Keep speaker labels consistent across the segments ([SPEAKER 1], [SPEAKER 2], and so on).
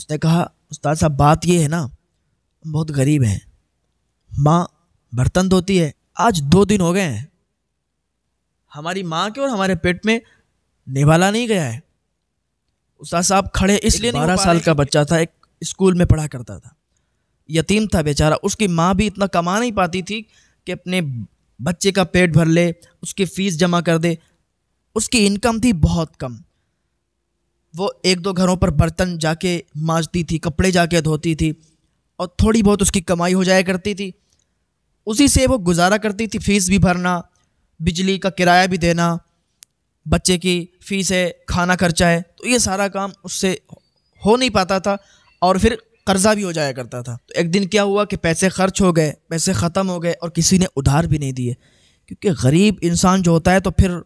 [SPEAKER 1] उसने कहा उस्ताद साहब बात ये है ना हम बहुत गरीब हैं माँ बर्तन धोती है आज दो दिन हो गए हैं हमारी माँ के और हमारे पेट में निवाला नहीं गया है उस्ताद साहब खड़े इसलिए बारह साल का बच्चा था एक स्कूल में पढ़ा करता था यतीम था बेचारा उसकी माँ भी इतना कमा नहीं पाती थी कि अपने बच्चे का पेट भर ले उसकी फ़ीस जमा कर दे उसकी इनकम थी बहुत कम वो एक दो घरों पर बर्तन जाके माँजती थी कपड़े जाके धोती थी और थोड़ी बहुत उसकी कमाई हो जाया करती थी उसी से वो गुजारा करती थी फ़ीस भी भरना बिजली का किराया भी देना बच्चे की फ़ीस है खाना खर्चा है तो ये सारा काम उससे हो नहीं पाता था और फिर कर्ज़ा भी हो जाया करता था तो एक दिन क्या हुआ कि पैसे खर्च हो गए पैसे ख़त्म हो गए और किसी ने उधार भी नहीं दिए क्योंकि गरीब इंसान जो होता है तो फिर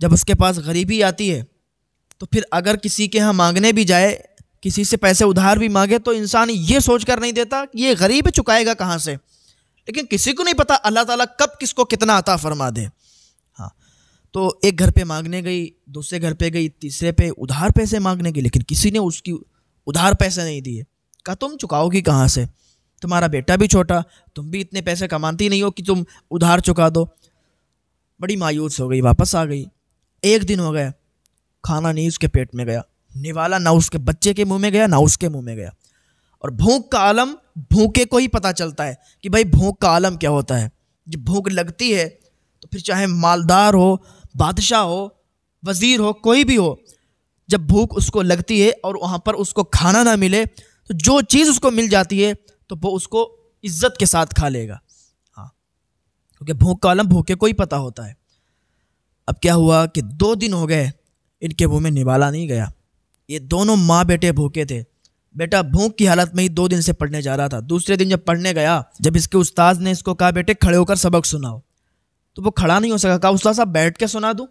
[SPEAKER 1] जब उसके पास गरीबी आती है तो फिर अगर किसी के यहाँ मांगने भी जाए किसी से पैसे उधार भी मांगे तो इंसान ये सोच कर नहीं देता कि ये गरीब चुकाएगा कहाँ से लेकिन किसी को नहीं पता अल्लाह ताला कब किसको कितना अता फरमा दे हाँ तो एक घर पे मांगने गई दूसरे घर पे गई तीसरे पे उधार पैसे मांगने गई लेकिन किसी ने उसकी उधार पैसे नहीं दिए कहा तुम चुकाओगी कहाँ से तुम्हारा बेटा भी छोटा तुम भी इतने पैसे कमाती नहीं हो कि तुम उधार चुका दो बड़ी मायूस हो गई वापस आ गई एक दिन हो गया खाना नहीं उसके पेट में गया निवाला ना उसके बच्चे के मुंह में गया ना उसके मुंह में गया और भूख का आलम भूखे को ही पता चलता है कि भाई भूख का आलम क्या होता है जब भूख लगती है तो फिर चाहे मालदार हो बादशाह हो वज़ीर हो कोई भी हो जब भूख उसको लगती है और वहाँ पर उसको खाना ना मिले तो जो चीज़ उसको मिल जाती है तो वो उसको इज्जत के साथ खा लेगा हाँ क्योंकि भूख का आलम भूखे को ही पता होता है अब क्या हुआ कि दो दिन हो गए इनके मुँह में निभाला नहीं गया ये दोनों माँ बेटे भूखे थे बेटा भूख की हालत में ही दो दिन से पढ़ने जा रहा था दूसरे दिन जब पढ़ने गया जब इसके उस्ताद ने इसको कहा बेटे खड़े होकर सबक सुनाओ तो वो खड़ा नहीं हो सका कहा उस्ताद साहब बैठ के सुना दूँ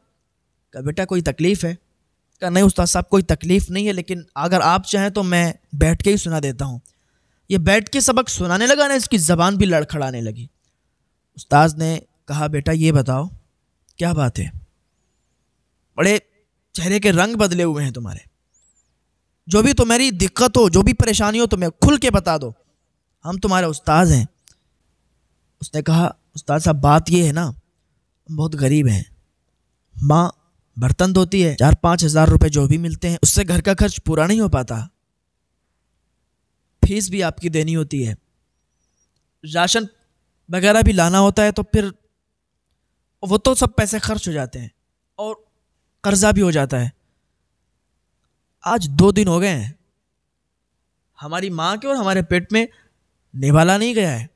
[SPEAKER 1] कहा बेटा कोई तकलीफ़ है कहा नहीं उस्ताद साहब कोई तकलीफ़ नहीं है लेकिन अगर आप चाहें तो मैं बैठ के ही सुना देता हूँ ये बैठ के सबक सुनाने लगा ना इसकी ज़बान भी लड़खड़ाने लगी उस्ताद ने कहा बेटा ये बताओ क्या बात है बड़े चेहरे के रंग बदले हुए हैं तुम्हारे जो भी तुम्हारी दिक्कत हो जो भी परेशानी हो तुम्हें खुल के बता दो हम तुम्हारे उस्ताद हैं उसने कहा उस्ताद साहब बात ये है ना हम बहुत गरीब हैं माँ बर्तन धोती है चार पाँच हज़ार रुपये जो भी मिलते हैं उससे घर का खर्च पूरा नहीं हो पाता फीस भी आपकी देनी होती है राशन वगैरह भी लाना होता है तो फिर वो तो सब पैसे खर्च हो जाते हैं और कर्ज़ा भी हो जाता है आज दो दिन हो गए हैं हमारी माँ के और हमारे पेट में निभाला नहीं गया है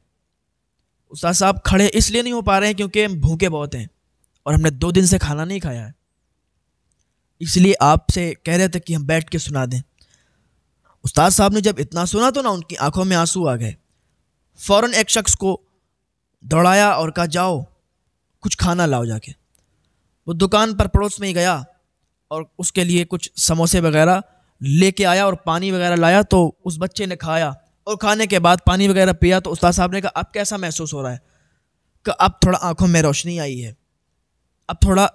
[SPEAKER 1] उस्ताद साहब खड़े इसलिए नहीं हो पा रहे हैं क्योंकि हम भूखे बहुत हैं और हमने दो दिन से खाना नहीं खाया है इसलिए आपसे कह रहे थे कि हम बैठ के सुना दें उस्ताद साहब ने जब इतना सुना तो ना उनकी आंखों में आंसू आ गए फ़ौर एक शख्स को दौड़ाया और कहा जाओ कुछ खाना लाओ जाके वो दुकान पर पड़ोस में ही गया और उसके लिए कुछ समोसे वगैरह लेके आया और पानी वगैरह लाया तो उस बच्चे ने खाया और खाने के बाद पानी वगैरह पिया तो उस्ताद साहब ने कहा अब कैसा महसूस हो रहा है कि अब थोड़ा आँखों में रोशनी आई है अब थोड़ा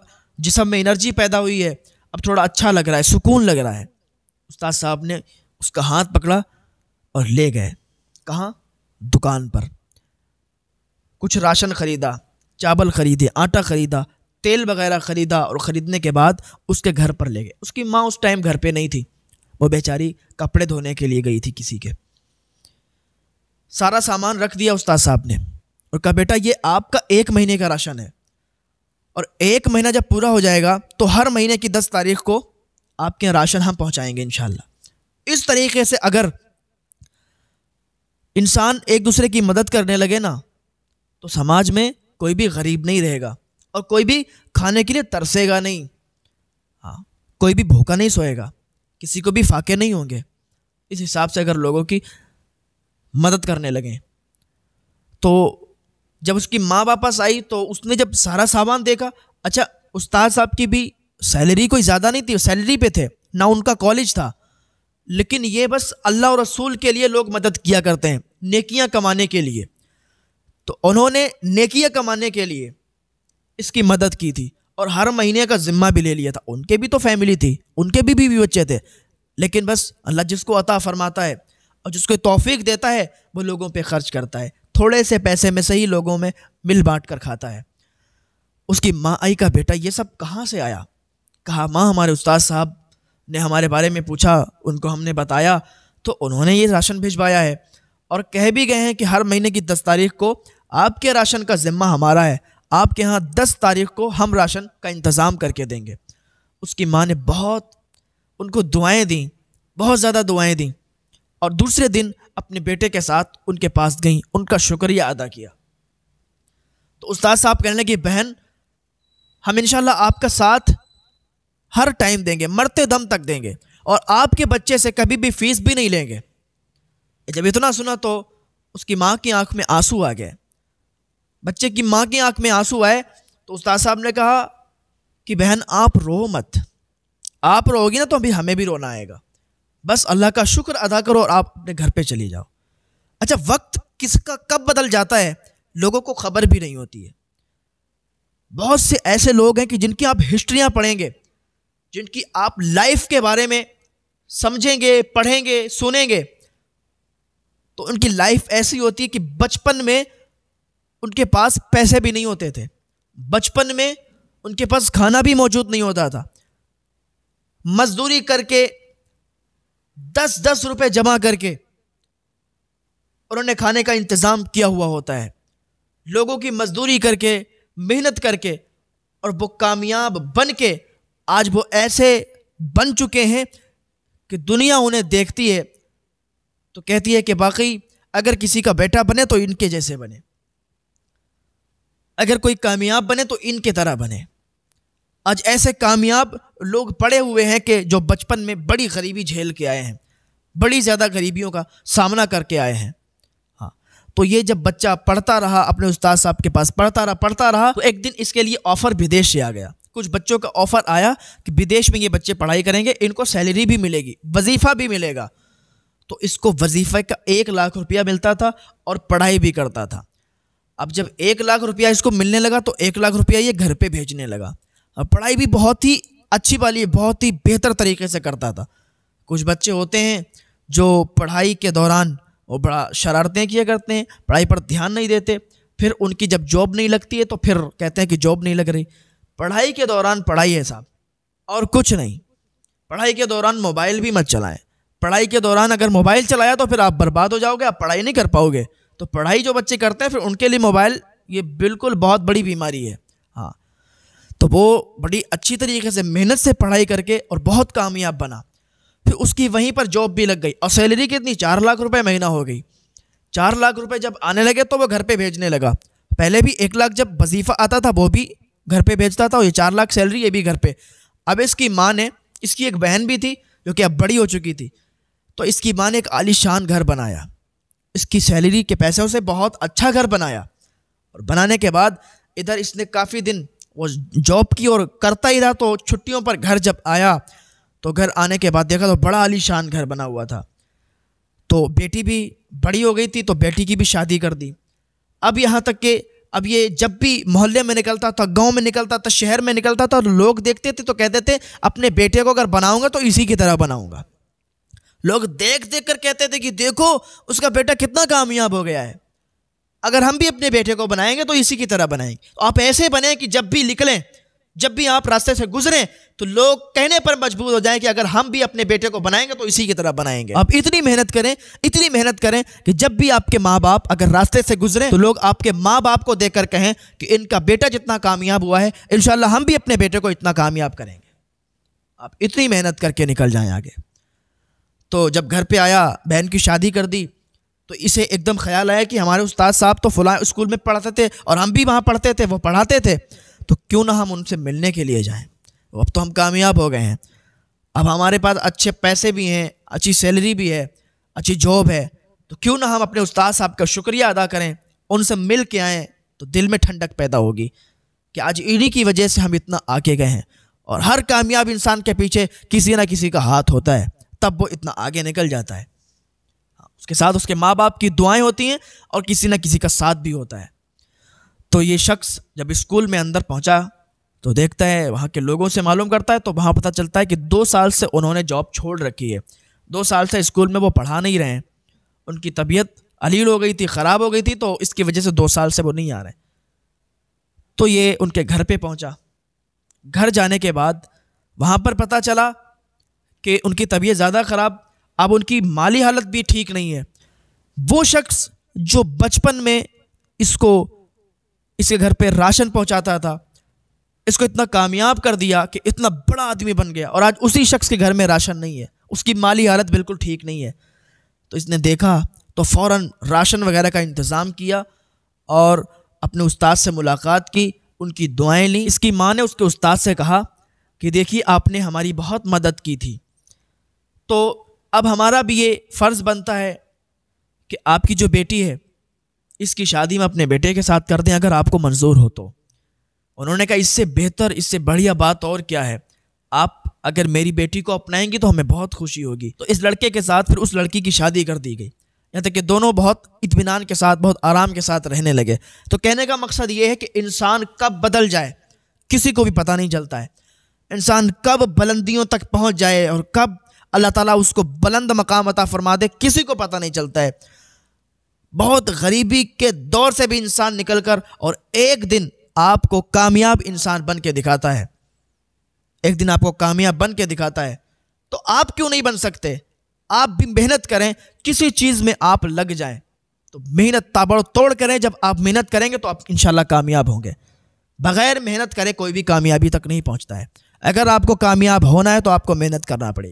[SPEAKER 1] जिसम में एनर्जी पैदा हुई है अब थोड़ा अच्छा लग रहा है सुकून लग रहा है उस्ताद साहब ने उसका हाथ पकड़ा और ले गए कहाँ दुकान पर कुछ राशन ख़रीदा चावल ख़रीदे आटा ख़रीदा तेल वगैरह ख़रीदा और ख़रीदने के बाद उसके घर पर ले गए उसकी माँ उस टाइम घर पे नहीं थी वो बेचारी कपड़े धोने के लिए गई थी किसी के सारा सामान रख दिया उस्ताद साहब ने और कहा बेटा ये आपका एक महीने का राशन है और एक महीना जब पूरा हो जाएगा तो हर महीने की दस तारीख को आपके यहाँ राशन हम पहुँचाएंगे इन इस तरीके से अगर इंसान एक दूसरे की मदद करने लगे ना तो समाज में कोई भी गरीब नहीं रहेगा और कोई भी खाने के लिए तरसेगा नहीं हाँ कोई भी भूखा नहीं सोएगा किसी को भी फाके नहीं होंगे इस हिसाब से अगर लोगों की मदद करने लगे तो जब उसकी माँ वापस आई तो उसने जब सारा सामान देखा अच्छा उस्ताद साहब की भी सैलरी कोई ज़्यादा नहीं थी सैलरी पे थे ना उनका कॉलेज था लेकिन ये बस अल्लाह और रसूल के लिए लोग मदद किया करते हैं नेकियां कमाने के लिए तो उन्होंने नेकियां कमाने के लिए इसकी मदद की थी और हर महीने का ज़िम्मा भी ले लिया था उनके भी तो फैमिली थी उनके भी बीवी बच्चे थे लेकिन बस अल्लाह जिसको अता फरमाता है और जिसको तोफ़ी देता है वो लोगों पर ख़र्च करता है थोड़े से पैसे में सही लोगों में मिल बांट कर खाता है उसकी माँ आई का बेटा ये सब कहाँ से आया कहा माँ हमारे उस्ताद साहब ने हमारे बारे में पूछा उनको हमने बताया तो उन्होंने ये राशन भिजवाया है और कह भी गए हैं कि हर महीने की दस तारीख को आपके राशन का ज़िम्मा हमारा है आपके यहाँ दस तारीख को हम राशन का इंतज़ाम करके देंगे उसकी माँ ने बहुत उनको दुआएं दी बहुत ज़्यादा दुआएं दी और दूसरे दिन अपने बेटे के साथ उनके पास गई उनका शुक्रिया अदा किया तो उस्ताद साहब कहने लगे बहन हम इन आपका साथ हर टाइम देंगे मरते दम तक देंगे और आपके बच्चे से कभी भी फीस भी नहीं लेंगे जब इतना सुना तो उसकी माँ की आंख में आंसू आ गए बच्चे की माँ की आंख में आंसू आए तो उस्ताद साहब ने कहा कि बहन आप रो मत आप रोगी ना तो अभी हमें भी रोना आएगा बस अल्लाह का शुक्र अदा करो और आप अपने घर पे चली जाओ अच्छा वक्त किसका कब बदल जाता है लोगों को खबर भी नहीं होती है बहुत से ऐसे लोग हैं कि जिनकी आप हिस्ट्रियाँ पढ़ेंगे जिनकी आप लाइफ के बारे में समझेंगे पढ़ेंगे सुनेंगे तो उनकी लाइफ ऐसी होती है कि बचपन में उनके पास पैसे भी नहीं होते थे बचपन में उनके पास खाना भी मौजूद नहीं होता था मजदूरी करके दस दस रुपए जमा करके उन्होंने खाने का इंतज़ाम किया हुआ होता है लोगों की मजदूरी करके मेहनत करके और वो कामयाब बन के आज वो ऐसे बन चुके हैं कि दुनिया उन्हें देखती है तो कहती है कि बाकी अगर किसी का बेटा बने तो इनके जैसे बने अगर कोई कामयाब बने तो इनके तरह बने आज ऐसे कामयाब लोग पड़े हुए हैं कि जो बचपन में बड़ी गरीबी झेल के आए हैं बड़ी ज़्यादा गरीबियों का सामना करके आए हैं हाँ तो ये जब बच्चा पढ़ता रहा अपने उस्ताद साहब के पास पढ़ता रहा पढ़ता रहा तो एक दिन इसके लिए ऑफ़र विदेश से आ गया कुछ बच्चों का ऑफ़र आया कि विदेश में ये बच्चे पढ़ाई करेंगे इनको सैलरी भी मिलेगी वजीफ़ा भी मिलेगा तो इसको वजीफ़े का एक लाख रुपया मिलता था और पढ़ाई भी करता था अब जब एक लाख रुपया इसको मिलने लगा तो एक लाख रुपया ये घर पे भेजने लगा और पढ़ाई भी बहुत ही अच्छी वाली है बहुत ही बेहतर तरीके से करता था कुछ बच्चे होते हैं जो पढ़ाई के दौरान वो बड़ा शरारतें किया करते हैं पढ़ाई पर ध्यान नहीं देते फिर उनकी जब जॉब नहीं लगती है तो फिर कहते हैं कि जॉब नहीं लग रही पढ़ाई के दौरान पढ़ाई है साहब और कुछ नहीं पढ़ाई के दौरान मोबाइल भी मत चलाएं पढ़ाई के दौरान अगर मोबाइल चलाया तो फिर आप बर्बाद हो जाओगे आप पढ़ाई नहीं कर पाओगे तो पढ़ाई जो बच्चे करते हैं फिर उनके लिए मोबाइल ये बिल्कुल बहुत बड़ी बीमारी है हाँ तो वो बड़ी अच्छी तरीके से मेहनत से पढ़ाई करके और बहुत कामयाब बना फिर उसकी वहीं पर जॉब भी लग गई और सैलरी कितनी चार लाख रुपये महीना हो गई चार लाख रुपये जब आने लगे तो वो घर पर भेजने लगा पहले भी एक लाख जब वजीफ़ा आता था वो भी घर पर भेजता था और ये चार लाख सैलरी ये भी घर पर अब इसकी माँ ने इसकी एक बहन भी थी जो कि अब बड़ी हो चुकी थी तो इसकी माँ ने एक आलीशान घर बनाया इसकी सैलरी के पैसों से बहुत अच्छा घर बनाया और बनाने के बाद इधर इसने काफ़ी दिन वो जॉब की और करता ही रहा तो छुट्टियों पर घर जब आया तो घर आने के बाद देखा तो बड़ा आलीशान घर बना हुआ था तो बेटी भी बड़ी हो गई थी तो बेटी की भी शादी कर दी अब यहाँ तक कि अब ये जब भी मोहल्ले में निकलता था गांव में निकलता था शहर में निकलता था लोग देखते थे तो कहते थे अपने बेटे को अगर बनाऊंगा तो इसी की तरह बनाऊंगा लोग देख देख कर कहते थे कि देखो उसका बेटा कितना कामयाब हो गया है अगर हम भी अपने बेटे को बनाएंगे तो इसी की तरह बनाएंगे तो आप ऐसे बने कि जब भी निकलें जब भी आप रास्ते से गुजरें तो लोग कहने पर मजबूर हो जाएं कि अगर हम भी अपने बेटे को बनाएंगे तो इसी की तरह बनाएंगे आप इतनी मेहनत करें इतनी मेहनत करें कि जब भी आपके माँ बाप अगर रास्ते से गुजरें तो लोग आपके माँ बाप को देख कर कहें कि इनका बेटा जितना कामयाब हुआ है इन हम भी अपने बेटे को इतना कामयाब करेंगे आप इतनी मेहनत करके निकल जाएं आगे तो जब घर पे आया बहन की शादी कर दी तो इसे एकदम ख्याल आया कि हमारे उस्ताद साहब तो फलां स्कूल में पढ़ाते थे और हम भी वहाँ पढ़ते थे वो पढ़ाते थे तो क्यों ना हम उनसे मिलने के लिए जाएं अब तो हम कामयाब हो गए हैं अब हमारे पास अच्छे पैसे भी हैं अच्छी सैलरी भी है अच्छी जॉब है तो क्यों ना हम अपने उस्ताद साहब का शुक्रिया अदा करें उनसे मिल के आएँ तो दिल में ठंडक पैदा होगी कि आज इन्हीं की वजह से हम इतना आगे गए हैं और हर कामयाब इंसान के पीछे किसी ना किसी का हाथ होता है तब वो इतना आगे निकल जाता है हाँ, उसके साथ उसके माँ बाप की दुआएं होती हैं और किसी ना किसी का साथ भी होता है तो ये शख्स जब स्कूल में अंदर पहुँचा तो देखता है वहाँ के लोगों से मालूम करता है तो वहाँ पता चलता है कि दो साल से उन्होंने जॉब छोड़ रखी है दो साल से स्कूल में वो पढ़ा नहीं रहे हैं उनकी तबीयत अलील हो गई थी ख़राब हो गई थी तो इसकी वजह से दो साल से वो नहीं आ रहे तो ये उनके घर पे पहुंचा घर जाने के बाद वहाँ पर पता चला कि उनकी तबीयत ज़्यादा ख़राब अब उनकी माली हालत भी ठीक नहीं है वो शख्स जो बचपन में इसको इसके घर पे राशन पहुंचाता था इसको इतना कामयाब कर दिया कि इतना बड़ा आदमी बन गया और आज उसी शख्स के घर में राशन नहीं है उसकी माली हालत बिल्कुल ठीक नहीं है तो इसने देखा तो फ़ौर राशन वगैरह का इंतज़ाम किया और अपने उस्ताद से मुलाकात की उनकी दुआएं ली इसकी माँ ने उसके उस्ताद से कहा कि देखिए आपने हमारी बहुत मदद की थी तो अब हमारा भी ये फ़र्ज़ बनता है कि आपकी जो बेटी है इसकी शादी में अपने बेटे के साथ कर दें अगर आपको मंजूर हो तो उन्होंने कहा इससे बेहतर इससे बढ़िया बात और क्या है आप अगर मेरी बेटी को अपनाएंगी तो हमें बहुत खुशी होगी तो इस लड़के के साथ फिर उस लड़की की शादी कर दी गई यहाँ तक कि दोनों बहुत इतमान के साथ बहुत आराम के साथ रहने लगे तो कहने का मकसद ये है कि इंसान कब बदल जाए किसी को भी पता नहीं चलता है इंसान कब बुलंदियों तक पहुँच जाए और कब अल्लाह ताला उसको बुलंद मकाम अता फरमा दे किसी को पता नहीं चलता है बहुत गरीबी के दौर से भी इंसान निकल कर और एक दिन आपको कामयाब इंसान बन के दिखाता है एक दिन आपको कामयाब बन के दिखाता है तो आप क्यों नहीं बन सकते आप भी मेहनत करें किसी चीज़ में आप लग जाए तो मेहनत ताबड़ तोड़ करें जब आप मेहनत करेंगे तो आप इंशाल्लाह कामयाब होंगे बग़ैर मेहनत करें कोई भी कामयाबी तक नहीं पहुँचता है अगर आपको कामयाब होना है तो आपको मेहनत करना पड़ेगी